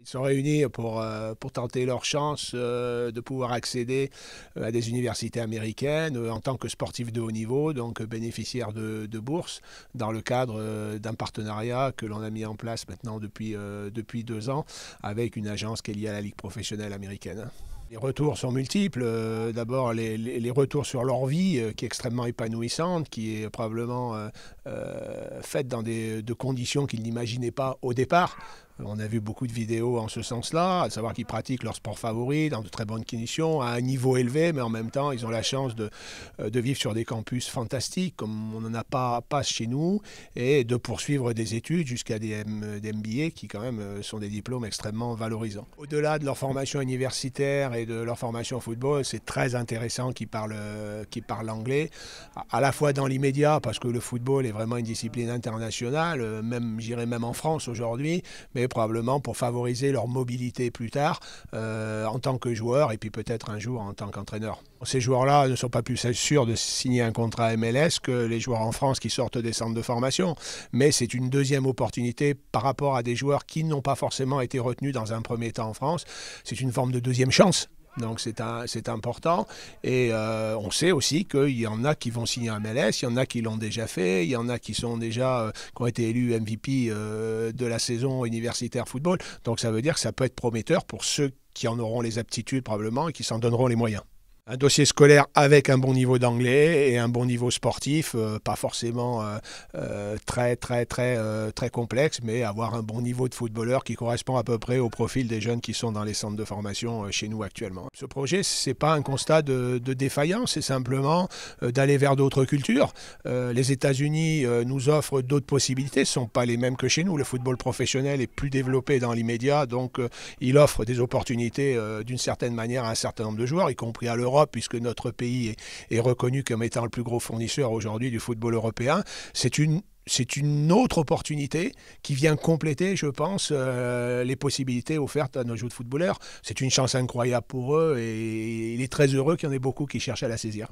Ils sont réunis pour, euh, pour tenter leur chance euh, de pouvoir accéder euh, à des universités américaines en tant que sportifs de haut niveau, donc bénéficiaires de, bourses, dans le cadre d'un partenariat que l'on a mis en place maintenant depuis, depuis deux ans avec une agence qui est liée à la Ligue professionnelle américaine. Les retours sont multiples. D'abord, les, retours sur leur vie, qui est extrêmement épanouissante, qui est probablement faite dans des, conditions qu'ils n'imaginaient pas au départ. On a vu beaucoup de vidéos en ce sens-là, à savoir qu'ils pratiquent leur sport favori dans de très bonnes conditions, à un niveau élevé, mais en même temps, ils ont la chance de, euh, vivre sur des campus fantastiques, comme on n'en a pas, pas chez nous, et de poursuivre des études jusqu'à des, des, MBA qui, quand même, euh, sont des diplômes extrêmement valorisants. Au-delà de leur formation universitaire et de leur formation au football, c'est très intéressant qu'ils parlent, euh, parlent anglais, à la fois dans l'immédiat, parce que le football est vraiment une discipline internationale, même, j'irais même en France aujourd'hui, mais probablement pour favoriser leur mobilité plus tard euh, en tant que joueur et puis peut-être un jour en tant qu'entraîneur. Ces joueurs-là ne sont pas plus sûrs de signer un contrat MLS que les joueurs en France qui sortent des centres de formation, mais c'est une deuxième opportunité par rapport à des joueurs qui n'ont pas forcément été retenus dans un premier temps en France. C'est une forme de deuxième chance donc c'est important. Et euh, on sait aussi qu'il y en a qui vont signer un MLS, il y en a qui l'ont déjà fait, il y en a qui sont déjà euh, qui ont été élus MVP euh, de la saison universitaire football. Donc ça veut dire que ça peut être prometteur pour ceux qui en auront les aptitudes probablement et qui s'en donneront les moyens un dossier scolaire avec un bon niveau d'anglais et un bon niveau sportif, euh, pas forcément euh, euh, très très très très complexe, mais avoir un bon niveau de footballeur qui correspond à peu près au profil des jeunes qui sont dans les centres de formation chez nous actuellement. Ce projet, c'est pas un constat de, défaillance, c'est simplement d'aller vers d'autres cultures. les États-Unis nous offrent d'autres possibilités, ce sont pas les mêmes que chez nous. Le football professionnel est plus développé dans l'immédiat, donc il offre des opportunités d'une certaine manière à un certain nombre de joueurs, y compris à l'Europe puisque notre pays est, reconnu comme étant le plus gros fournisseur aujourd'hui du football européen, c'est une c'est une autre opportunité qui vient compléter, je pense, euh, les possibilités offertes à nos joueurs de footballeurs. C'est une chance incroyable pour eux et il est très heureux qu'il y en ait beaucoup qui cherchent à la saisir.